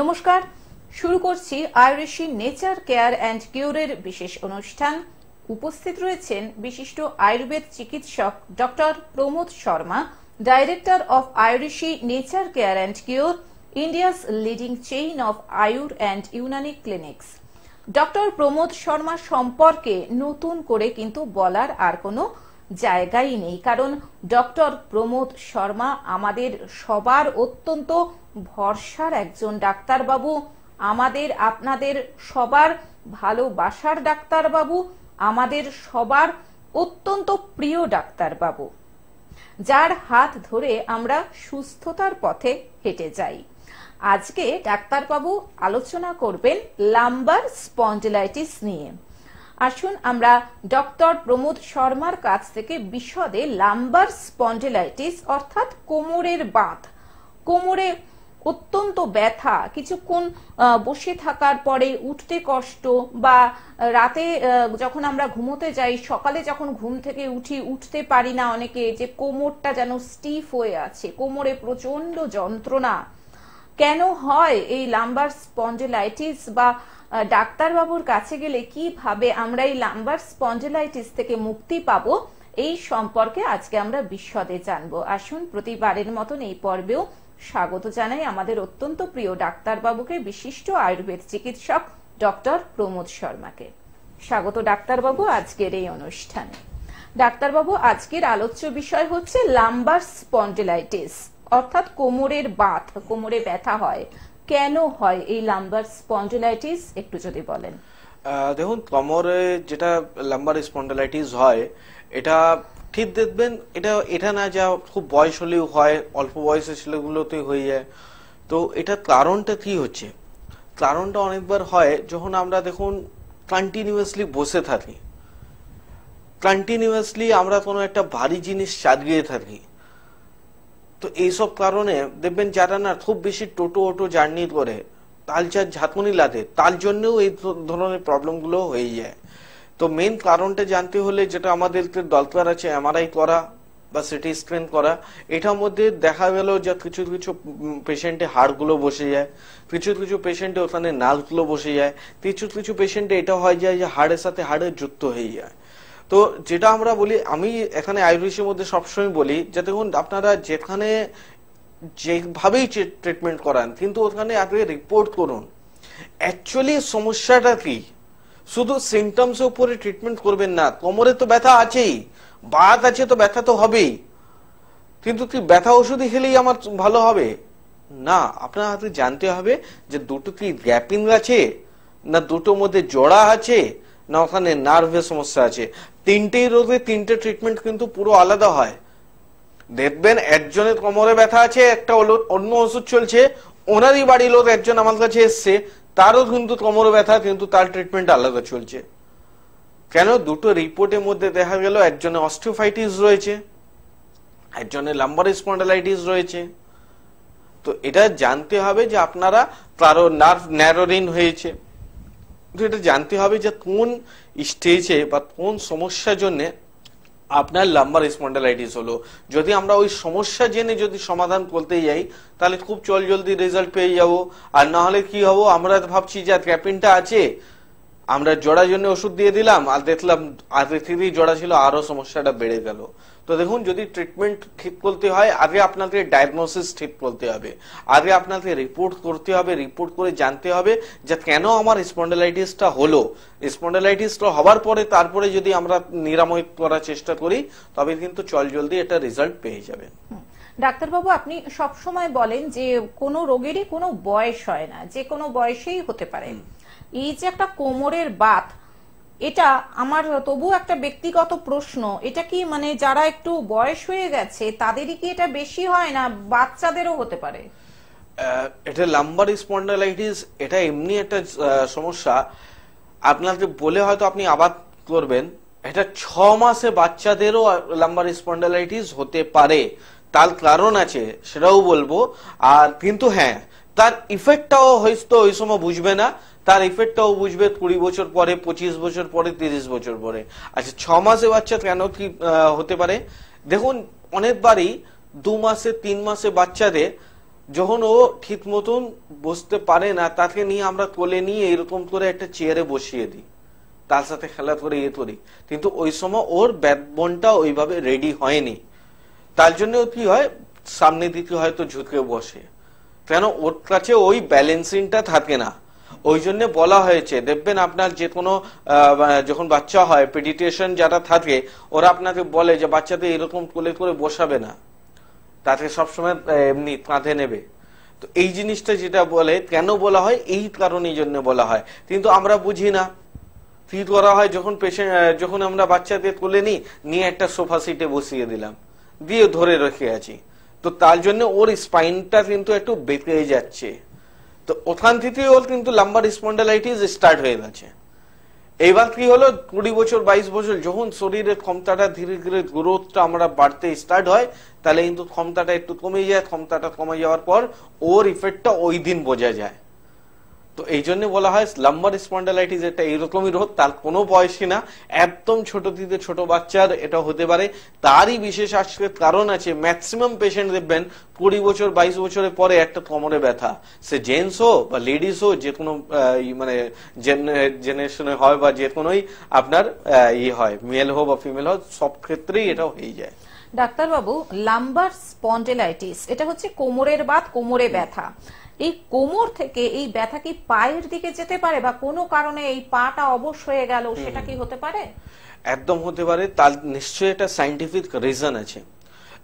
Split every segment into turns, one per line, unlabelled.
নমস্কার শুরু করছি আইরিশি নেচার কেয়ার অ্যান্ড কিউরের বিশেষ অনুষ্ঠান উপস্থিত রয়েছেন বিশিষ্ট আয়ুর্বেদ চিকিৎসক doctor Pramod Sharma director of Ayurishi nature care and cure India's leading chain of Ayur and Unani clinics doctor Pramod Sharma সম্পর্কে নতুন করে কিন্তু বলার আর কোনো জায়গাই নেই কারণ ডক্টর প্রমোদ শর্মা আমাদের সবার অত্যন্ত ভরসার একজন ডাক্তারবাবু আমাদের আপনাদের সবার ভালোবাসার ডাক্তারবাবু আমাদের সবার অত্যন্ত প্রিয় ডাক্তারবাবু যার হাত ধরে আমরা সুস্থতার পথে হেঁটে যাই আজকে ডাক্তারবাবু আলোচনা করবেন লাম্বার স্পন্ডিলাইটিস নিয়ে আসুন আমরা ডক্টর প্রমোদ শর্মার কাছ থেকে বিশদে লাম্বার স্পন্ডেলাইটিস অর্থাৎ কোমরের বাঁধ কোমরে অত্যন্ত ব্যথা কিছুক্ষণ বসে থাকার পরে উঠতে কষ্ট বা রাতে যখন আমরা ঘুমোতে যাই সকালে যখন ঘুম থেকে উঠি উঠতে পারি না অনেকে যে কোমরটা যেন স্টিফ হয়ে আছে কোমরে প্রচন্ড যন্ত্রণা কেন হয় এই লাম্বার স্পন্ডেলাইটিস বা ডাক্তারবাবুর কাছে গেলে কিভাবে আমরা এই লাম্বার স্পঞ্জেলাইটিস থেকে মুক্তি পাব এই সম্পর্কে আজকে আমরা বিশদে জানব আসুন প্রতিবারের মতন এই পর্বেও স্বাগত জানাই আমাদের অত্যন্ত প্রিয় ডাক্তারবাবুকে বিশিষ্ট আয়ুর্বেদ চিকিৎসক ডক্টর প্রমোদ শর্মাকে স্বাগত ডাক্তারবাবু আজকের এই অনুষ্ঠানে ডাক্তারবাবু আজকের আলোচ্য বিষয় হচ্ছে লাম্বার স্পন্ডেলাইটিস অর্থাৎ কোমরের বাত কোমরে ব্যথা হয় কেন হয় এই লাম্বার স্পন্ডিলাইটিস একটু যদি বলেন
দেখুন কমরে যেটা লাম্বার স্পন্ডিলাইটিস হয় এটা ঠিক দেখবেন এটা এটা না যা খুব বয়স হলেও হয় অল্প বয়সের ছেলেগুলোতে হয়ে যায় তো এটা কারণটা কি হচ্ছে কারণটা অনেকবার হয় যখন আমরা দেখুন কন্টিনিউয়াসলি বসে থাকি কন্টিনিউয়াসলি আমরা কোনো একটা ভারী জিনিস চালিয়ে থাকি তো এইসব কারণে দেখবেন যারা না খুব বেশি টোটো ওটো জার্নি করে তালচার ঝাঁকুনি লাগে তার জন্যও এই ধরনের প্রবলেমগুলো হয়ে যায় তো মেন কারণটা জানতে হলে যেটা আমাদেরকে দরকার আছে এমআরআই করা বা সিটি স্ক্যান করা এটার মধ্যে দেখা গেল যে কিছু কিছু পেশেন্টে হাড়গুলো বসে যায় কিছু কিছু পেশেন্টে ওখানে নালগুলো বসে যায় কিছু কিছু পেশেন্টে এটা হয়ে যায় যে হাড়ের সাথে হাড়ের যুক্ত হয়ে যায় তো যেটা আমরা বলি আমি এখানে আয়ুর্বেদের মধ্যে সবসময় বলি যে দেখুন আপনারা যেখানে যেভাবেই ট্রিটমেন্ট করান কিন্তু ওখানে আগে রিপোর্ট করুন অ্যাকচুয়ালি সমস্যাটা কি শুধু সিমটমসের উপরে ট্রিটমেন্ট করবেন না কোমরে তো ব্যথা আছেই বাত আছে তো ব্যথা তো হবেই কিন্তু কি ব্যথা ওষুধই খেলেই আমার ভালো হবে না আপনার হাতে জানতে হবে যে দুটো কি গ্যাপিং আছে না দুটোর মধ্যে জোড়া আছে না ওখানে নার্ভের সমস্যা আছে তিনটেই রোগে তিনটে ট্রিটমেন্ট কিন্তু পুরো আলাদা হয় দেখবেন একজনের কোমরে ব্যথা আছে একটা অন্য ওষুধ চলছে ওনারই বাড়ির লোক একজন আমার কাছে এসছে তারও কিন্তু কোমরে ব্যথা কিন্তু তার ট্রিটমেন্ট আলাদা চলছে কেন দুটো রিপোর্টের মধ্যে দেখা গেল একজনে অস্টিওফাইটিস রয়েছে একজনের লাম্বার স্পন্ডালাইটিস রয়েছে তো এটা জানতে হবে যে আপনারা কারো নার্ভ ন্যারোরিন হয়েছে এটা জানতে হবে যে কোন স্টেজে বা কোন সমস্যার জন্যে আপনার লাম্বার স্পন্ডালাইটিস হলো যদি আমরা ওই সমস্যা জেনে যদি সমাধান করতে যাই তাহলে খুব চল জলদি রেজাল্ট পেয়ে যাবো আর না হলে কি হবো আমরা ভাবছি যে ক্যাপিনটা আছে আমরা জড়া জন্য ওষুধ দিয়ে দিলাম আর দেখলাম আদিথিরই জড়া ছিল আরও সমস্যাটা বেড়ে গেল তো দেখুন যদি ট্রিটমেন্ট ঠিক করতে হয় আগে আপনাকে ডায়াগনোসিস ঠিক করতে হবে আগে আপনাকে রিপোর্ট করতে হবে রিপোর্ট করে জানতে হবে যে কেন আমার স্পন্ডেলাইটিসটা হলো স্পন্ডেলাইটিসটা হওয়ার পরে তারপরে যদি আমরা নিরাময় করার চেষ্টা করি তবে কিন্তু চল জলদি এটা রেজাল্ট পেয়ে যাবেন
ডাক্তারবাবু আপনি সবসময় বলেন যে কোনো রোগেরই কোনো বয়স হয় না যে কোনো বয়সেই হতে পারে এই যে একটা কোমরের বাত এটা আমার তবু একটা ব্যক্তিগত প্রশ্ন এটা কি মানে যারা একটু বয়স হয়ে গেছে তাদেরই কি এটা বেশি হয় না বাচ্চাদেরও হতে পারে
এটা লাম্বার স্পন্ডালাইটিস এটা এমনি একটা সমস্যা আপনাকে বলে হয়তো আপনি আবাদ করবেন এটা ছ মাসে বাচ্চাদেরও লাম্বার স্পন্ডালাইটিস হতে পারে তার কারণ আছে সেটাও বলবো আর কিন্তু হ্যাঁ তার ইফেক্টটাও হয়তো ওই সময় বুঝবে না তার ইফেক্টটাও বুঝবে কুড়ি বছর পরে পঁচিশ বছর পরে তিরিশ বছর পরে আচ্ছা ছ মাসে বাচ্চা কেন কি হতে পারে দেখুন অনেকবারই দু মাসে তিন মাসে বাচ্চাদের যখন ও ঠিক মতন বসতে পারে না তাকে নিয়ে আমরা কোলে নিয়ে এরকম করে একটা চেয়ারে বসিয়ে দিই তার সাথে খেলা করে ইয়ে করি কিন্তু ওই সময় ওর ব্যাটবনটা ওইভাবে রেডি হয়নি তার জন্য কি হয় সামনে দিকে হয়তো ঝুঁকে বসে কেন ওর কাছে ওই ব্যালেন্সিংটা থাকে না ওই জন্য বলা হয়েছে দেখবেন আপনার যে কোনো যখন বাচ্চা হয় পেডিটেশন যারা থাকে ওরা আপনাকে বলে যে বাচ্চাতে এরকম কোলে করে বসাবে না তাকে সবসময় এমনি কাঁধে নেবে তো এই জিনিসটা যেটা বলে কেন বলা হয় এই কারণের জন্য বলা হয় কিন্তু আমরা বুঝি না কি করা হয় যখন পেশেন্ট যখন আমরা বাচ্চাদের তুলে নিই নিয়ে একটা সোফা সিটে বসিয়ে দিলাম দিয়ে ধরে রেখে আছি তো তার জন্য ওর স্পাইনটা কিন্তু একটু বেঁকে যাচ্ছে তো ওখান থেকেও কিন্তু লাম্বার স্পন্ডালাইটিস স্টার্ট হয়ে গেছে এইবার কি হলো কুড়ি বছর বাইশ বছর যখন শরীরের ক্ষমতাটা ধীরে ধীরে গ্রোথটা আমরা বাড়তে স্টার্ট হয় তাহলে কিন্তু ক্ষমতাটা একটু কমে যায় ক্ষমতাটা কমে যাওয়ার পর ওর ইফেক্টটা ওই দিন বোঝা যায় তো এই জন্য বলা হয় লাম্বার স্পন্ডালাইটিস এটা এইরকমই রোগ তার কোনো বয়সী না একদম ছোট দিতে ছোট বাচ্চার এটা হতে পারে তারই বিশেষ আজকে কারণ আছে ম্যাক্সিমাম পেশেন্ট দেখবেন কুড়ি বছর বাইশ বছরের পরে একটা কোমরে ব্যথা সে জেন্টস হোক বা লেডিস হোক যে কোনো মানে জেনারেশনে হয় বা যে কোনোই আপনার ই হয় মেল হোক বা ফিমেল হোক সব ক্ষেত্রেই এটা হয়ে যায়
ডাক্তারবাবু লাম্বার স্পন্ডেলাইটিস এটা হচ্ছে কোমরের বাদ কোমরে ব্যথা এই কোমর থেকে এই ব্যথা কি পায়ের দিকে যেতে পারে বা কোনো কারণে এই পাটা অবশ হয়ে গেল সেটা কি হতে পারে
একদম হতে পারে তার নিশ্চয়ই একটা সাইন্টিফিক রিজন আছে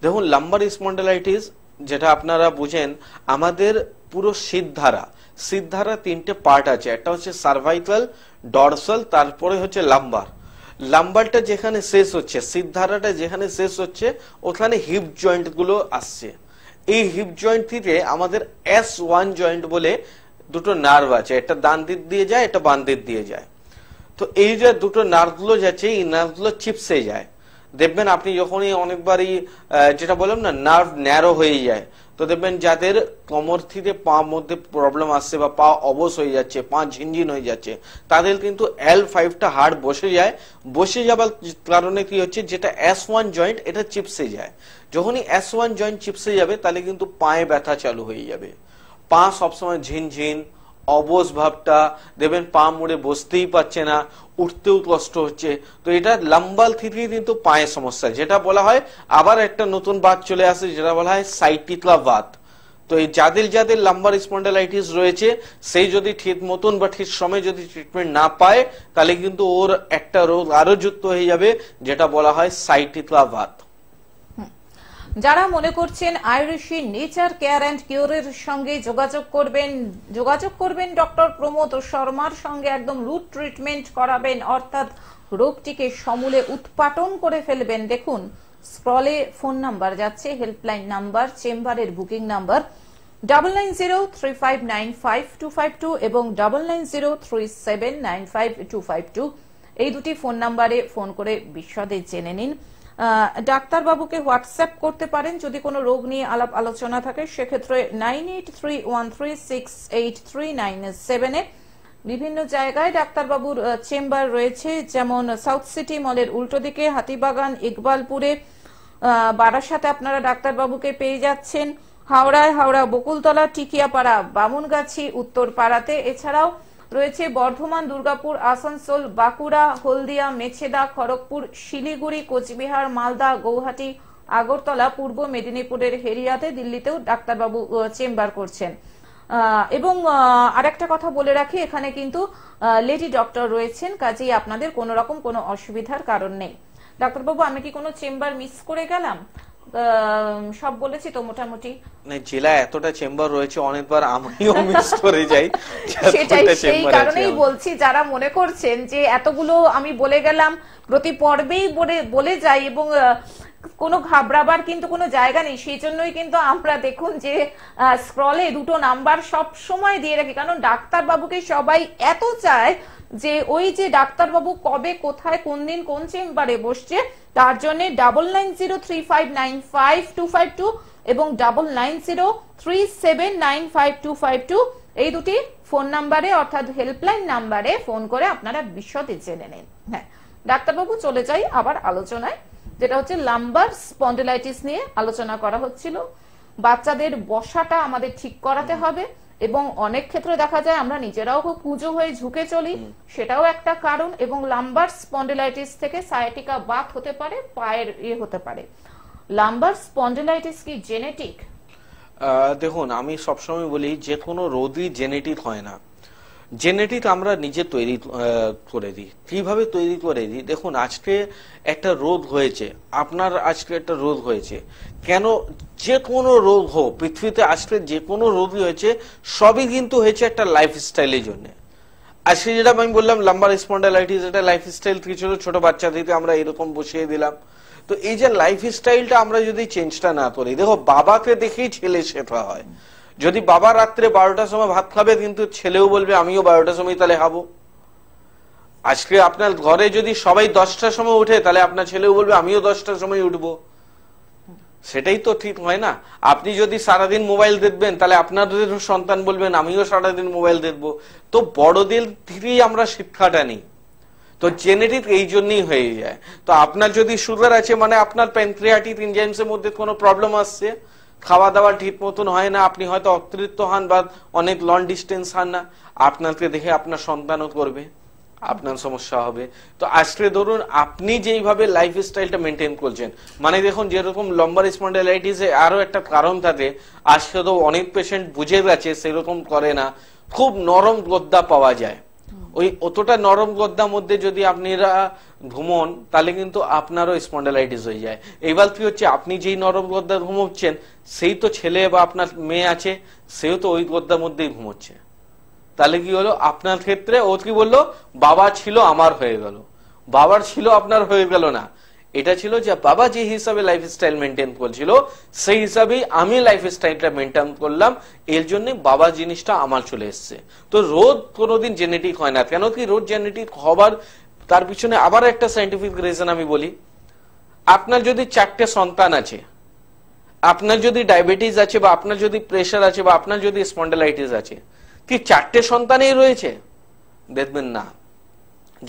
দেখুন লাম্বার স্পন্ডেলাইটিস যেটা আপনারা বুঝেন আমাদের পুরো সিদ্ধারা সিদ্ধারা তিনটে পার্ট আছে একটা হচ্ছে সার্ভাইকাল ডরসাল তারপরে হচ্ছে লাম্বার লাম্বারটা যেখানে শেষ হচ্ছে সিদ্ধারাটা যেখানে শেষ হচ্ছে ওখানে হিপ জয়েন্টগুলো আসছে এই হিপ জয়েন্টটিতে আমাদের এস ওয়ান জয়েন্ট বলে দুটো নার্ভ আছে একটা দান দিক দিয়ে যায় একটা বান দিক দিয়ে যায় তো এই যে দুটো নার্ভগুলো যাচ্ছে এই নার্ভগুলো চিপসে যায় দেখবেন আপনি যখনই অনেকবারই যেটা বললাম না নার্ভ ন্যারো হয়ে যায় তো দেখবেন যাদের কোমর থেকে পা মধ্যে প্রবলেম আসছে বা পা অবশ হয়ে যাচ্ছে পা ঝিনঝিন হয়ে যাচ্ছে তাদের কিন্তু এল ফাইভটা হার্ড বসে যায় বসে যাবার কারণে কি হচ্ছে যেটা এস ওয়ান জয়েন্ট এটা চিপসে যায় যখনই এস ওয়ান জয়েন্ট চিপসে যাবে তাহলে কিন্তু পায়ে ব্যথা চালু হয়ে যাবে পা সবসময় ঝিনঝিন অবস ভাবটা দেবেন পা মুড়ে বসতেই পারছে না উঠতেও কষ্ট হচ্ছে তো এটা লম্বাল থিথি কিন্তু পায়ের সমস্যা যেটা বলা হয় আবার একটা নতুন বাদ চলে আসে যেটা বলা হয় সাইটিতলা বাদ তো এই যাদের যাদের লাম্বার স্পন্ডালাইটিস রয়েছে সেই যদি ঠিক মতন বা ঠিক সময় যদি ট্রিটমেন্ট না পায় তাহলে কিন্তু ওর একটা রোগ আরো যুক্ত হয়ে যাবে যেটা বলা হয় সাইটিতলা বাত
যারা মনে করছেন আয়ুষি নেচার কেয়ার অ্যান্ড কিওরের সঙ্গে যোগাযোগ করবেন যোগাযোগ করবেন ডক্টর প্রমোদ শর্মার সঙ্গে একদম রুট ট্রিটমেন্ট করাবেন অর্থাৎ রোগটিকে সমূলে উৎপাটন করে ফেলবেন দেখুন স্ক্রলে ফোন নাম্বার যাচ্ছে হেল্পলাইন নাম্বার চেম্বারের booking number double nine zero three five nine five two five two এবং double nine zero three seven nine five two five two এই দুটি ফোন নাম্বারে ফোন করে বিশদে জেনে নিন ডাক্তারবাবুকে হোয়াটসঅ্যাপ করতে পারেন যদি কোনো রোগ নিয়ে আলাপ আলোচনা থাকে সেক্ষেত্রে nine eight three one three six eight three nine সেভেনে বিভিন্ন জায়গায় ডাক্তারবাবুর চেম্বার রয়েছে যেমন সাউথ সিটি মলের উল্টো দিকে হাতিবাগান ইকবালপুরে বারাসাতে আপনারা ডাক্তারবাবুকে পেয়ে যাচ্ছেন হাওড়ায় হাওড়া বকুলতলা টিকিয়াপাড়া বামুনগাছি উত্তর পাড়াতে এছাড়াও রয়েছে বর্ধমান দুর্গাপুর আসানসোল বাঁকুড়া হলদিয়া মেছেদা খড়গপুর শিলিগুড়ি কোচবিহার মালদা গৌহাটি আগরতলা পূর্ব মেদিনীপুরের হেরিয়াতে দিল্লিতেও ডাক্তারবাবু চেম্বার করছেন এবং আরেকটা কথা বলে রাখি এখানে কিন্তু লেডি ডক্টর রয়েছেন কাজেই আপনাদের কোন রকম কোনো অসুবিধার কারণ নেই ডাক্তারবাবু আমি কি কোনো চেম্বার মিস করে গেলাম সব বলেছি তো মোটামুটি
মানে জেলা এতটা চেম্বার রয়েছে অনেকবার আমিও মিস করে যাই সেটাই সেই কারণেই বলছি
যারা মনে করছেন যে এতগুলো আমি বলে গেলাম প্রতি পর্বেই বলে বলে যাই এবং কোনো ঘাবড়াবার কিন্তু কোনো জায়গা নেই সেই জন্যই কিন্তু আমরা দেখুন যে স্ক্রলে দুটো নাম্বার সব সময় দিয়ে রাখি কারণ ডাক্তারবাবুকে সবাই এত চায় যে ওই যে ডাক্তারবাবু কবে কোথায় কোন দিন কোন চেম্বারে বসছে তার জন্য double nine zero three five nine five two five two এবং double nine zero three seven nine five two five two এই দুটি ফোন নাম্বারে অর্থাৎ হেল্পলাইন নাম্বারে ফোন করে আপনারা বিশদে জেনে নিন হ্যাঁ ডাক্তারবাবু চলে যাই আবার আলোচনায় যেটা হচ্ছে লাম্বার স্পন্ডেলাইটিস নিয়ে আলোচনা করা হচ্ছিল বাচ্চাদের বসাটা আমাদের ঠিক করাতে হবে এবং অনেক ক্ষেত্রে দেখা যায় আমরা নিজেরাও খুব পুজো হয়ে ঝুঁকে চলি সেটাও একটা কারণ এবং লাম্বার স্পন্ডিলাইটিস থেকে সায়াটিকা বাত হতে পারে পায়ের ইয়ে হতে পারে লাম্বার স্পন্ডেলাইটিস কি জেনেটিক
দেখুন আমি সবসময় বলি যে কোনো রোগই জেনেটিক হয় না জেনেটিক আমরা নিজে তৈরি করে দিই কিভাবে তৈরি করে দিই দেখুন আজকে একটা রোগ হয়েছে আপনার আজকে একটা রোগ হয়েছে কেন যে কোনো রোগ হোক পৃথিবীতে আজকে যে কোনো রোগই হয়েছে সবই কিন্তু হয়েছে একটা লাইফস্টাইলের জন্যে আজকে যেটা আমি বললাম লাম্বার স্পন্ডালাইটিস এটা লাইফস্টাইল কি ছিল ছোটো বাচ্চা থেকে আমরা এরকম বসিয়ে দিলাম তো এই যে লাইফস্টাইলটা আমরা যদি চেঞ্জটা না করি দেখো বাবাকে দেখেই ছেলে শেখা হয় যদি বাবা রাত্রে বারোটার সময় ভাত খাবে কিন্তু ছেলেও বলবে আমিও বারোটার সময় তাহলে খাবো আজকে আপনার ঘরে যদি সবাই দশটার সময় উঠে তাহলে আপনার ছেলেও বলবে আমিও দশটার সময় উঠবো সেটাই তো ঠিক হয় না আপনি যদি সারাদিন মোবাইল দেখবেন তাহলে আপনাদের সন্তান বলবেন আমিও সারাদিন মোবাইল দেখব তো বড়দের থেকেই আমরা শিক্ষাটা নিই তো জেনেটিক এই জন্যই হয়ে যায় তো আপনার যদি সুগার আছে মানে আপনার প্যান্ক্রিয়াটিক ইনজাইমসের মধ্যে কোনো প্রবলেম আসছে খাওয়া দাওয়া ঠিক মতন হয় না আপনি হয়তো অতৃপ্ত হন বা অনেক লং ডিস্টেন্স হন না আপনাকে দেখে আপনার সন্তানও করবে আপনার সমস্যা হবে তো আজকে ধরুন আপনি যেইভাবে লাইফ স্টাইলটা মেনটেন করছেন মানে দেখুন যেরকম লম্বার স্পন্ডেলাইটিসে আরও একটা কারণ থাকে আজকে তো অনেক পেশেন্ট বুঝে গেছে সেরকম করে না খুব নরম গদ্দা পাওয়া যায় ওই অতটা নরম গদ্দার মধ্যে যদি আপনারা ঘুমন তাহলে কিন্তু আপনারও স্পন্ডেলাইটিস হয়ে যায় এবার কি হচ্ছে আপনি যেই নরম গদ্দার ঘুমোচ্ছেন সেই তো ছেলে বা আপনার মেয়ে আছে সেও তো ওই গদ্দার মধ্যেই ঘুমোচ্ছে তাহলে কি হলো আপনার ক্ষেত্রে ও কি বললো বাবা ছিল আমার হয়ে গেল বাবার ছিল আপনার হয়ে গেল না এটা ছিল যে বাবা যে হিসাবে লাইফস্টাইল মেনটেন করছিল সেই হিসাবেই আমি লাইফস্টাইলটা মেনটেন করলাম এর জন্য বাবা জিনিসটা আমার চলে এসছে তো রোদ কোনোদিন জেনেটিক হয় না কেন কি রোদ জেনেটিক হবার তার পিছনে আবার একটা সাইন্টিফিক রিজন আমি বলি আপনার যদি চারটে সন্তান আছে আপনার যদি ডায়াবেটিস আছে বা আপনার যদি প্রেশার আছে বা আপনার যদি স্পন্ডেলাইটিস আছে কি চারটে সন্তানেই রয়েছে দেখবেন না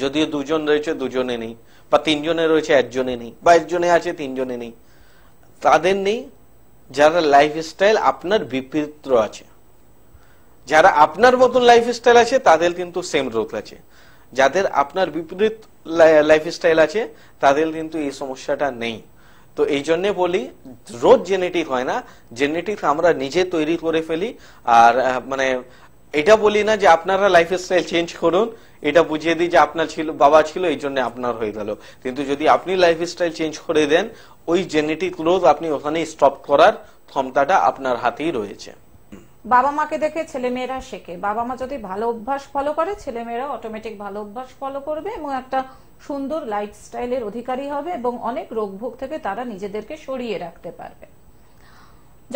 যদিও দুজন রয়েছে দুজনে নেই বা তিনজনে রয়েছে একজনে নেই বা একজনে আছে তিনজনে নেই তাদের নেই যারা লাইফস্টাইল আপনার বিপরীত আছে যারা আপনার মতন লাইফস্টাইল আছে তাদের কিন্তু সেম রোগ আছে যাদের আপনার বিপরীত লাইফস্টাইল আছে তাদের কিন্তু এই সমস্যাটা নেই তো এই জন্য বলি রোজ জেনেটিক হয় না জেনেটিক আমরা নিজে তৈরি করে ফেলি আর মানে এটা বলি না যে আপনারা লাইফ স্টাইল চেঞ্জ করুন এটা বুঝিয়ে দিই যে আপনার ছিল বাবা ছিল এই জন্য আপনার হয়ে গেল কিন্তু যদি আপনি লাইফ স্টাইল চেঞ্জ করে দেন ওই জেনেটিক রোগ আপনি ওখানে স্টপ করার ক্ষমতাটা আপনার হাতেই রয়েছে
বাবা মাকে দেখে ছেলে মেয়েরা শেখে বাবা মা যদি ভালো অভ্যাস ফলো করে ছেলে মেয়েরা অটোমেটিক ভালো অভ্যাস ফলো করবে এবং একটা সুন্দর লাইফস্টাইলের অধিকারী হবে এবং অনেক রোগ ভোগ থেকে তারা নিজেদেরকে সরিয়ে রাখতে পারবে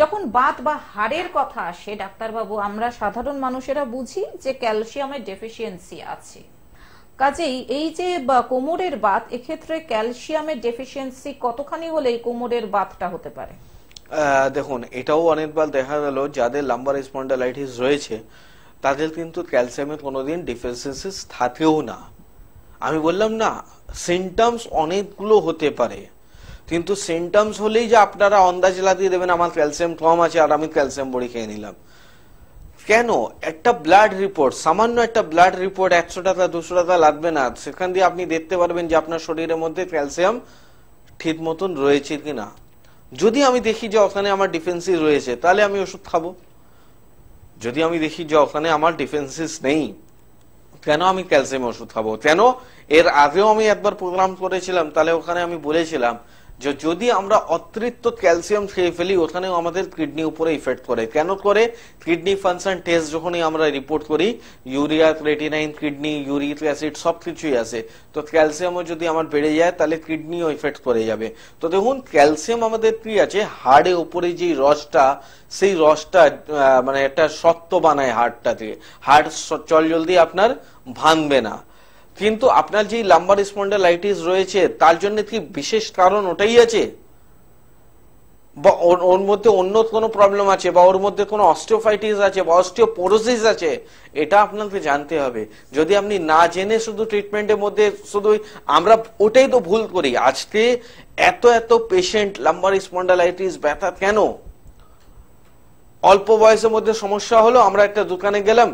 যখন বাত বা হাড়ের কথা আসে ডাক্তারবাবু আমরা সাধারণ মানুষেরা বুঝি যে ক্যালসিয়ামের ডেফিসিয়েন্সি আছে কাজেই এই যে কোমরের বাত এক্ষেত্রে ক্যালসিয়ামের ডেফিসিয়েন্সি কতখানি হলে এই কোমরের বাতটা হতে পারে
দেখুন এটাও অনেকবার দেখা গেল যাদের লাম্বার স্পন্ডালাইটিস রয়েছে তাদের কিন্তু ক্যালসিয়ামের কোনোদিন ডিফিসিয়েন্সিস থাকেও না আমি বললাম না সিমটমস অনেকগুলো হতে পারে কিন্তু সিমটমস হলেই যে আপনারা অন্দাজ লাগিয়ে দেবেন আমার ক্যালসিয়াম কম আছে আর আমি ক্যালসিয়াম বড়ি খেয়ে নিলাম কেন একটা ব্লাড রিপোর্ট সামান্য একটা ব্লাড রিপোর্ট একশো টাকা দুশো টাকা লাগবে না সেখান দিয়ে আপনি দেখতে পারবেন যে আপনার শরীরের মধ্যে ক্যালসিয়াম ঠিক মতন রয়েছে কি না যদি আমি দেখি যে ওখানে আমার ডিফেন্সি রয়েছে তাহলে আমি ওষুধ খাবো যদি আমি দেখি যে ওখানে আমার ডিফেন্সিস নেই কেন আমি ক্যালসিয়াম ওষুধ খাবো কেন এর আগেও আমি একবার প্রোগ্রাম করেছিলাম তাহলে ওখানে আমি বলেছিলাম যে যদি আমরা অতিরিক্ত ক্যালসিয়াম খেয়ে ফেলি ওখানেও আমাদের কিডনি উপরে ইফেক্ট করে কেন করে কিডনি ফাংশন টেস্ট যখনই আমরা রিপোর্ট করি urea creatinine kidney uric acid সব কিছুই আছে তো ক্যালসিয়ামও যদি আমার বেড়ে যায় তাহলে কিডনিও ইফেক্ট করে যাবে তো দেখুন ক্যালসিয়াম আমাদের কি আছে হাড়ে উপরে যে রসটা সেই রসটা মানে একটা শক্ত বানায় দিয়ে হাড় চল জলদি আপনার ভাঙবে না কিন্তু আপনার যে লাম্বার স্পন্ডালাইটিস রয়েছে তার জন্য কি বিশেষ কারণ ওটাই আছে বা ওর মধ্যে অন্য কোনো প্রবলেম আছে বা ওর মধ্যে কোনো অস্টিওফাইটিস আছে বা অস্টিওপোরোসিস আছে এটা আপনাকে জানতে হবে যদি আপনি না জেনে শুধু ট্রিটমেন্টের মধ্যে শুধু আমরা ওটাই তো ভুল করি আজকে এত এত পেশেন্ট লাম্বার স্পন্ডালাইটিস ব্যথা কেন অল্প বয়সের মধ্যে সমস্যা হলো আমরা একটা দোকানে গেলাম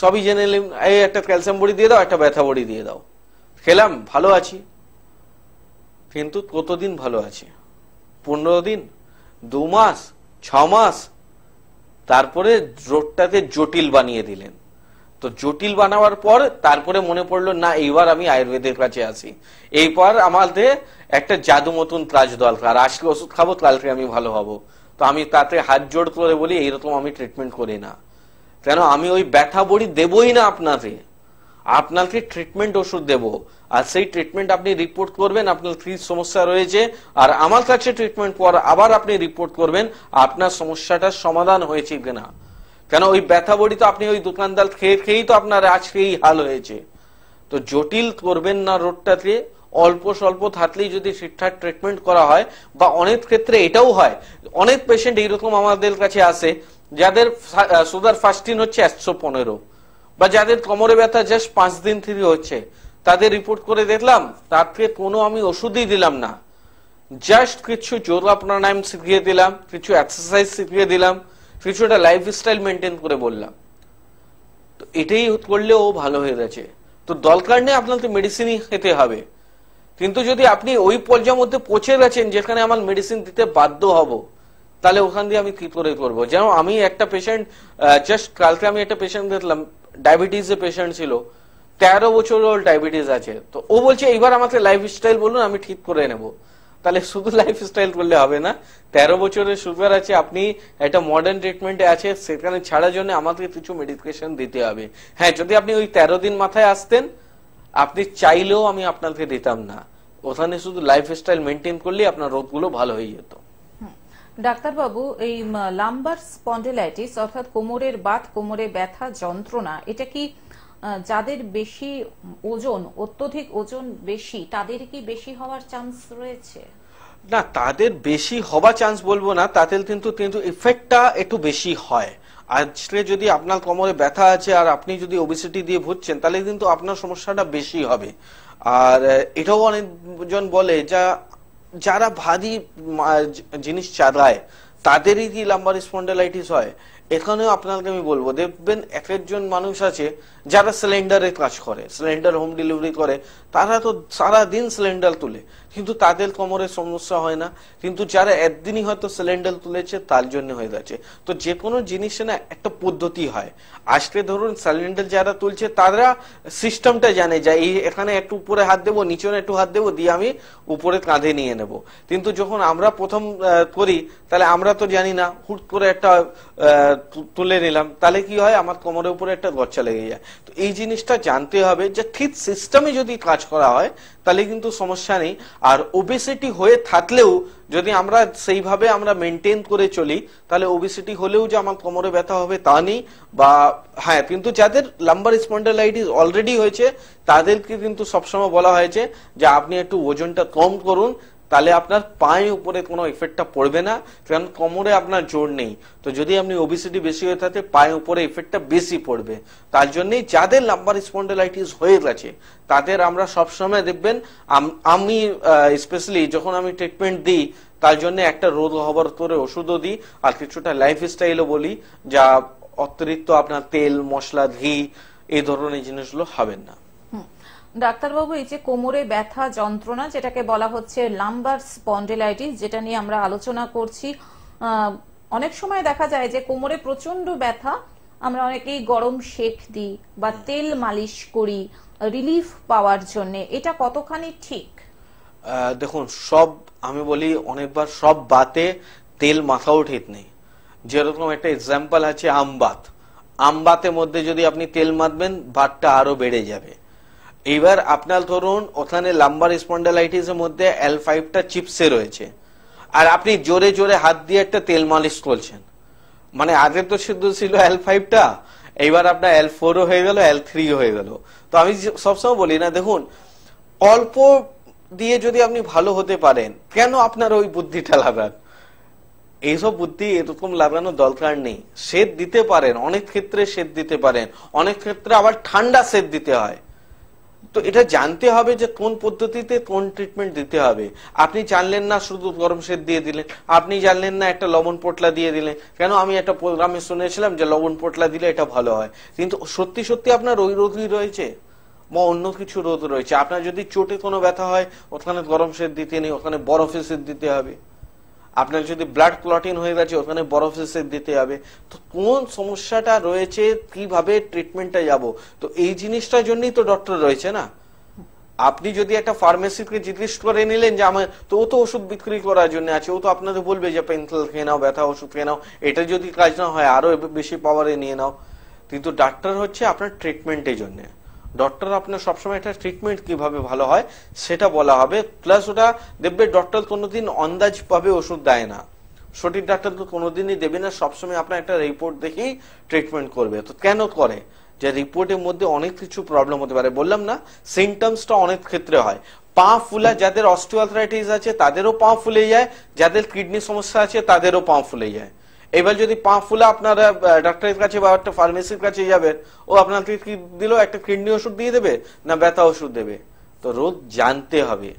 সবই জেনে নিলাম এই একটা ক্যালসিয়াম বড়ি দিয়ে দাও একটা ব্যথা বড়ি দিয়ে দাও খেলাম ভালো আছি কিন্তু কতদিন ভালো আছি পনেরো দিন দু মাস ছ মাস তারপরে রোগটাকে জটিল বানিয়ে দিলেন তো জটিল বানাবার পর তারপরে মনে পড়লো না এইবার আমি আয়ুর্বেদের কাছে আসি এইবার আমাদের একটা জাদু মতন ত্রাস দরকার আজকে ওষুধ খাবো কালকে আমি ভালো হবো তো আমি তাতে হাত জোড় করে বলি এইরকম আমি ট্রিটমেন্ট করি না কেন আমি ওই ব্যথা বড়ি দেবই না আপনাকে আপনাকে ট্রিটমেন্ট ওষুধ দেব আর সেই ট্রিটমেন্ট আপনি রিপোর্ট করবেন আপনার কি সমস্যা রয়েছে আর আমার কাছে ট্রিটমেন্ট পর আবার আপনি রিপোর্ট করবেন আপনার সমস্যাটার সমাধান হয়েছে কিনা কেন ওই ব্যথা বড়ি তো আপনি ওই দোকানদার খেয়ে খেয়েই তো আপনার আজকেই হাল হয়েছে তো জটিল করবেন না রোডটাতে অল্প স্বল্প থাকলেই যদি ঠিকঠাক ট্রিটমেন্ট করা হয় বা অনেক ক্ষেত্রে এটাও হয় অনেক পেশেন্ট এইরকম আমাদের কাছে আসে যাদের সুগার ফাস্টিন হচ্ছে একশো পনেরো বা যাদের কোমরে ব্যথা জাস্ট পাঁচ দিন থেকে হচ্ছে তাদের রিপোর্ট করে দেখলাম তাকে কোনো আমি ওষুধই দিলাম না জাস্ট কিছু আপনার প্রাণায়াম শিখিয়ে দিলাম কিছু এক্সারসাইজ শিখিয়ে দিলাম কিছুটা লাইফস্টাইল মেনটেন করে বললাম তো এটাই করলে ও ভালো হয়ে গেছে তো দরকার নেই আপনাকে মেডিসিনই খেতে হবে কিন্তু যদি আপনি ওই পর্যায়ের মধ্যে পৌঁছে গেছেন যেখানে আমার মেডিসিন দিতে বাধ্য হব তাহলে ওখান দিয়ে আমি কি করে করবো যেমন আমি একটা পেশেন্ট জাস্ট কালকে আমি একটা পেশেন্ট দেখলাম ডায়াবেটিসের পেশেন্ট ছিল তেরো বছর ওর ডায়াবেটিস আছে তো ও বলছে এবার আমাকে স্টাইল বলুন আমি ঠিক করে নেব তাহলে শুধু স্টাইল করলে হবে না তেরো বছরের সুগার আছে আপনি একটা মডার্ন ট্রিটমেন্টে আছে সেখানে ছাড়ার জন্য আমাকে কিছু মেডিকেশন দিতে হবে হ্যাঁ যদি আপনি ওই তেরো দিন মাথায় আসতেন আপনি চাইলেও আমি আপনাকে দিতাম না ওখানে শুধু লাইফস্টাইল মেনটেন করলে আপনার রোগগুলো ভালো হয়ে যেত
ডাক্তারবাবু এই লাম্বার স্পন্ডেলাইটিস অর্থাৎ কোমরের বাত কোমরে ব্যথা যন্ত্রণা এটা কি যাদের বেশি ওজন অত্যধিক ওজন বেশি তাদের কি বেশি হওয়ার চান্স রয়েছে
না তাদের বেশি হওয়ার চান্স বলবো না তাদের কিন্তু কিন্তু এফেক্টটা একটু বেশি হয় আজকে যদি আপনার কোমরে ব্যথা আছে আর আপনি যদি ওবিসিটি দিয়ে ভুগছেন তাহলে কিন্তু আপনার সমস্যাটা বেশি হবে আর এটাও অনেকজন বলে যা যারা ভারী জিনিস চালায় তাদেরই কি লাম্বার স্পন্ডেলাইটিস হয় এখানেও আপনাকে আমি বলবো দেখবেন এক একজন মানুষ আছে যারা সিলিন্ডারে কাজ করে সিলিন্ডার হোম ডেলিভারি করে তারা তো সারা দিন সিলিন্ডার তুলে কিন্তু তাদের কোমরে সমস্যা হয় না কিন্তু যারা একদিনই হয়তো সিলিন্ডার তুলেছে তার জন্য হয়ে যাচ্ছে তো যে কোনো জিনিসে না একটা পদ্ধতি হয় আজকে ধরুন সিলিন্ডার যারা তুলছে তারা সিস্টেমটা জানে যে এই এখানে একটু উপরে হাত দেবো নিচেও একটু হাত দেবো দিয়ে আমি উপরে কাঁধে নিয়ে নেব কিন্তু যখন আমরা প্রথম করি তাহলে আমরা তো জানি না হুট করে একটা তুলে নিলাম তাহলে কি হয় আমার কোমরের উপরে একটা গচ্ছা লেগে যায় তো এই জিনিসটা জানতে হবে যে ঠিক সিস্টেমে যদি কাজ করা হয় তাহলে কিন্তু সমস্যা নেই আর ওবেসিটি হয়ে থাকলেও যদি আমরা সেইভাবে আমরা মেনটেন করে চলি তাহলে ওবেসিটি হলেও যে আমার কোমরে ব্যথা হবে তা নেই বা হ্যাঁ কিন্তু যাদের লাম্বার স্পন্ডালাইটিস অলরেডি হয়েছে তাদেরকে কিন্তু সবসময় বলা হয়েছে যে আপনি একটু ওজনটা কম করুন তাহলে আপনার পায়ে উপরে কোনো এফেক্টটা পড়বে না কারণ কোমরে আপনার জোর নেই তো যদি আপনি ওবিসিটি বেশি হয়ে থাকে পায়ে উপরে এফেক্টটা বেশি পড়বে তার জন্যই যাদের লাম্বার স্পন্ডেলাইটিস হয়ে গেছে তাদের আমরা সবসময় দেখবেন আমি স্পেশালি যখন আমি ট্রিটমেন্ট দিই তার জন্য একটা রোগ হবার করে ওষুধও দিই আর কিছুটা লাইফস্টাইলও বলি যা অতিরিক্ত আপনার তেল মশলা ঘি এই ধরনের জিনিসগুলো হবেন না
ডাক্তারবাবু এই যে কোমরে ব্যথা যন্ত্রণা যেটাকে বলা হচ্ছে লাম্বার স্পন্ডেলাইটিস যেটা নিয়ে আমরা আলোচনা করছি অনেক সময় দেখা যায় যে কোমরে প্রচন্ড ব্যথা আমরা অনেকেই গরম শেক দিই বা তেল মালিশ করি রিলিফ পাওয়ার জন্য এটা কতখানি ঠিক
দেখুন সব আমি বলি অনেকবার সব বাতে তেল মাথাও ঠিক নেই যেরকম একটা এক্সাম্পল আছে আমবাত আমবাতের মধ্যে যদি আপনি তেল মাতবেন বাতটা আরো বেড়ে যাবে এইবার আপনার ধরুন ওখানে লাম্বার এর মধ্যে এল ফাইভটা চিপসে রয়েছে আর আপনি জোরে জোরে হাত দিয়ে একটা তেল মালিশ করছেন মানে আগে তো সিদ্ধ ছিল এল ফাইভটা এইবার আপনার এল ফোরও হয়ে গেল এল থ্রিও হয়ে গেল তো আমি সবসময় বলি না দেখুন অল্প দিয়ে যদি আপনি ভালো হতে পারেন কেন আপনার ওই বুদ্ধিটা লাগান এইসব বুদ্ধি এরকম লাগানোর দরকার নেই সেদ দিতে পারেন অনেক ক্ষেত্রে সেদ দিতে পারেন অনেক ক্ষেত্রে আবার ঠান্ডা সেদ দিতে হয় তো এটা জানতে হবে যে কোন পদ্ধতিতে কোন ট্রিটমেন্ট দিতে হবে আপনি জানলেন না শুধু গরম সেদ দিয়ে দিলেন আপনি জানলেন না একটা লবণ পোটলা দিয়ে দিলেন কেন আমি একটা প্রোগ্রামে শুনেছিলাম যে লবণ পোটলা দিলে এটা ভালো হয় কিন্তু সত্যি সত্যি আপনার ওই রোগই রয়েছে বা অন্য কিছু রোদ রয়েছে আপনার যদি চোটে কোনো ব্যথা হয় ওখানে গরম সেদ দিতে নেই ওখানে বরফে সেদ দিতে হবে আপনার যদি ব্লাড ক্লটিং হয়ে গেছে ওখানে বরফ এসে দিতে হবে তো কোন সমস্যাটা রয়েছে কিভাবে ট্রিটমেন্টটা যাব তো এই জিনিসটার জন্যই তো ডক্টর রয়েছে না আপনি যদি একটা ফার্মেসিকে জিজ্ঞেস করে নিলেন যে আমার তো ও তো ওষুধ বিক্রি করার জন্য আছে ও তো আপনাদের বলবে যে পেন্সিল খেয়ে নাও ব্যথা ওষুধ খেয়ে নাও এটা যদি কাজ না হয় আরো বেশি পাওয়ারে নিয়ে নাও কিন্তু ডাক্তার হচ্ছে আপনার ট্রিটমেন্টের জন্য ডক্টর আপনার সবসময় একটা ট্রিটমেন্ট কিভাবে ভালো হয় সেটা বলা হবে প্লাস ওটা দেখবে ডক্টর কোনোদিন অন্দাজ পাবে ওষুধ দেয় না সঠিক ডাক্তার তো কোনোদিনই দেবে না সবসময় আপনার একটা রিপোর্ট দেখেই ট্রিটমেন্ট করবে তো কেন করে যে রিপোর্টের মধ্যে অনেক কিছু প্রবলেম হতে পারে বললাম না সিমটমসটা অনেক ক্ষেত্রে হয় পা ফুলা যাদের অস্টিওথরাইটিস আছে তাদেরও পা ফুলে যায় যাদের কিডনি সমস্যা আছে তাদেরও পা ফুলে যায় এবার যদি পা ফুলে আপনারা ডাক্তারের কাছে বা একটা ফার্মেসির কাছে যাবেন ও আপনাকে কি দিল একটা কিডনি ওষুধ দিয়ে দেবে না ব্যথা ওষুধ দেবে তো রোদ জানতে হবে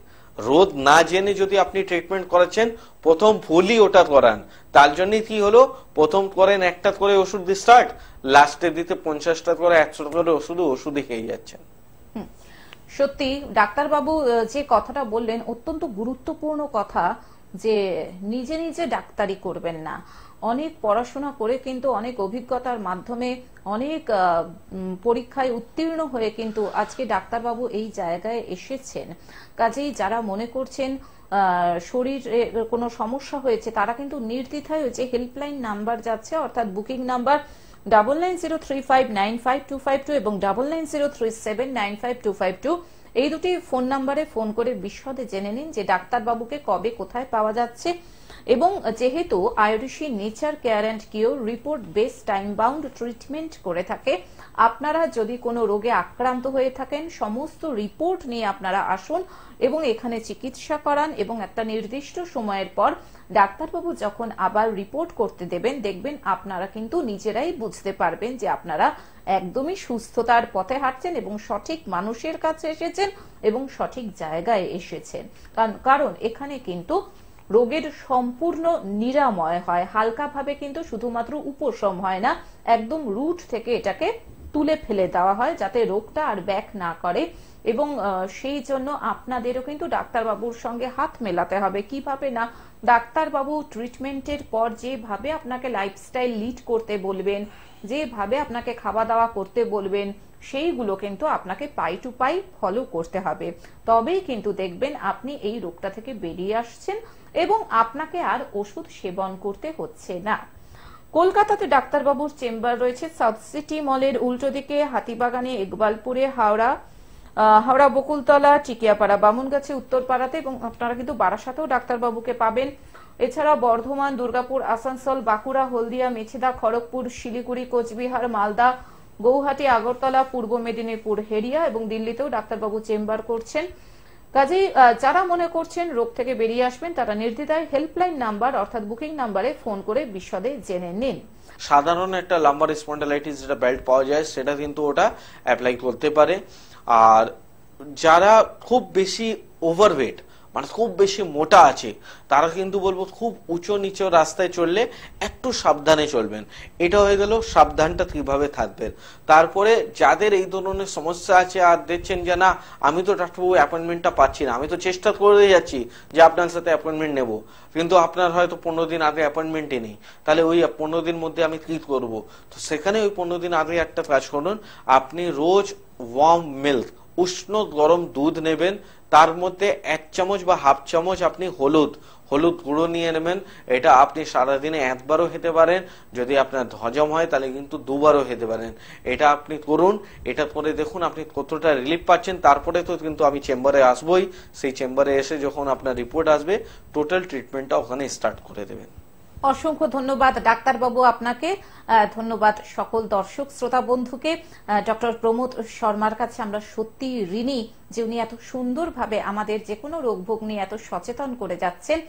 রোদ না জেনে যদি আপনি ট্রিটমেন্ট করেছেন প্রথম ভুলই ওটা করান তার জন্য কি হলো প্রথম করেন একটা করে ওষুধ দিয়ে স্টার্ট লাস্টে দিতে পঞ্চাশটা করে একশোটা করে ওষুধ ওষুধই খেয়ে যাচ্ছেন
সত্যি ডাক্তারবাবু যে কথাটা বললেন অত্যন্ত গুরুত্বপূর্ণ কথা যে নিজে নিজে ডাক্তারি করবেন না অনেক পড়াশোনা করে কিন্তু অনেক অভিজ্ঞতার মাধ্যমে অনেক পরীক্ষায় উত্তীর্ণ হয়ে কিন্তু আজকে ডাক্তারবাবু এই জায়গায় এসেছেন কাজেই যারা মনে করছেন শরীরের কোনো সমস্যা হয়েছে তারা কিন্তু নির্দ্বিধায় হয়েছে হেল্পলাইন নাম্বার যাচ্ছে অর্থাৎ booking number double nine zero three five nine five two five two এবং double nine zero three seven nine five two five two এই দুটি ফোন নাম্বারে ফোন করে বিশদে জেনে নিন যে ডাক্তারবাবুকে কবে কোথায় পাওয়া যাচ্ছে এবং যেহেতু Ayurishi nature care and cure report base time bound treatment করে থাকে আপনারা যদি কোনো রোগে আক্রান্ত হয়ে থাকেন সমস্ত রিপোর্ট নিয়ে আপনারা আসুন এবং এখানে চিকিৎসা করান এবং একটা নির্দিষ্ট সময়ের পর ডাক্তারবাবু যখন আবার রিপোর্ট করতে দেবেন দেখবেন আপনারা কিন্তু নিজেরাই বুঝতে পারবেন যে আপনারা একদমই সুস্থতার পথে হাঁটছেন এবং সঠিক মানুষের কাছে এসেছেন এবং সঠিক জায়গায় এসেছেন কারণ এখানে কিন্তু রোগের সম্পূর্ণ নিরাময় হয় হালকাভাবে কিন্তু শুধুমাত্র উপশম হয় না একদম রুট থেকে এটাকে তুলে ফেলে দেওয়া হয় যাতে রোগটা আর ব্যাক না করে এবং সেই জন্য আপনাদেরও কিন্তু ডাক্তারবাবুর সঙ্গে হাত মেলাতে হবে কিভাবে না ডাক্তারবাবু ট্রিটমেন্টের পর যেভাবে আপনাকে লাইফস্টাইল লিড করতে বলবেন যেভাবে আপনাকে খাওয়া দাওয়া করতে বলবেন সেইগুলো কিন্তু আপনাকে পাই টু পাই ফলো করতে হবে তবেই কিন্তু দেখবেন আপনি এই রোগটা থেকে বেরিয়ে আসছেন এবং আপনাকে আর ওষুধ সেবন করতে হচ্ছে না কলকাতাতে ডাক্তারবাবুর চেম্বার রয়েছে সাউথ সিটি মলের উল্টো দিকে হাতিবাগানে ইকবালপুরে হাওড়া হাওড়া বকুলতলা টিকিয়াপাড়া বামুনগাছে উত্তরপাড়াতে এবং আপনারা কিন্তু বারাসাতেও ডাক্তারবাবুকে পাবেন এছাড়া বর্ধমান দুর্গাপুর আসানসোল বাঁকুড়া হলদিয়া মেছেদা খড়গপুর শিলিগুড়ি কোচবিহার মালদা গৌহাটি আগরতলা পূর্ব মেদিনীপুর হেরিয়া এবং দিল্লিতেও ডাক্তারবাবু চেম্বার করছেন কাজেই যারা মনে করছেন রোগ থেকে বেরিয়ে আসবেন তারা নির্দ্বিধায় হেল্পলাইন নাম্বার অর্থাৎ বুকিং নাম্বারে ফোন করে বিশদে জেনে নিন
সাধারণ একটা লাম্বার স্পন্ডালাইটিস যেটা বেল্ট পাওয়া যায় সেটা কিন্তু ওটা অ্যাপ্লাই করতে পারে আর যারা খুব বেশি ওভারওয়েট মানে খুব বেশি মোটা আছে তারা কিন্তু বলবো খুব উঁচু নিচু রাস্তায় চললে একটু সাবধানে চলবেন এটা হয়ে গেল সাবধানটা কিভাবে থাকবেন তারপরে যাদের এই ধরনের সমস্যা আছে আর দেখছেন যে না আমি তো ডাক্তারবাবু অ্যাপয়েন্টমেন্টটা পাচ্ছি না আমি তো চেষ্টা করে যাচ্ছি যে আপনার সাথে অ্যাপয়েন্টমেন্ট নেব কিন্তু আপনার হয়তো পনেরো দিন আগে অ্যাপয়েন্টমেন্টই নেই তাহলে ওই পনেরো দিন মধ্যে আমি কি করব তো সেখানে ওই পনেরো দিন আগে একটা কাজ করুন আপনি রোজ ওয়ার্ম মিল্ক উষ্ণ গরম দুধ নেবেন তার মধ্যে এক চামচ বা হাফ চামচ আপনি হলুদ হলুদ গুঁড়ো নিয়ে নেবেন এটা আপনি সারাদিনে একবারও খেতে পারেন যদি আপনার ধজম হয় তাহলে কিন্তু দুবারও খেতে পারেন এটা আপনি করুন এটা করে দেখুন আপনি কতটা রিলিফ পাচ্ছেন তারপরে তো কিন্তু আমি চেম্বারে আসবই সেই চেম্বারে এসে যখন আপনার রিপোর্ট আসবে টোটাল ট্রিটমেন্টটা ওখানে স্টার্ট করে দেবেন
অসংখ্য ধন্যবাদ ডাক্তারবাবু আপনাকে ধন্যবাদ সকল দর্শক শ্রোতা বন্ধুকে ডক্টর প্রমোদ শর্মার কাছে আমরা সত্যি ঋণী যে উনি এত সুন্দরভাবে আমাদের যে কোনো রোগভোগ নিয়ে এত সচেতন করে যাচ্ছেন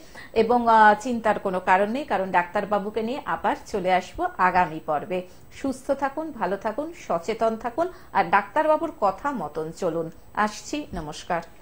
এবং চিন্তার কোনো কারণ নেই কারণ ডাক্তারবাবুকে নিয়ে আবার চলে আসব আগামী পর্বে সুস্থ থাকুন ভালো থাকুন সচেতন থাকুন আর ডাক্তারবাবুর কথা মতন চলুন আসছি নমস্কার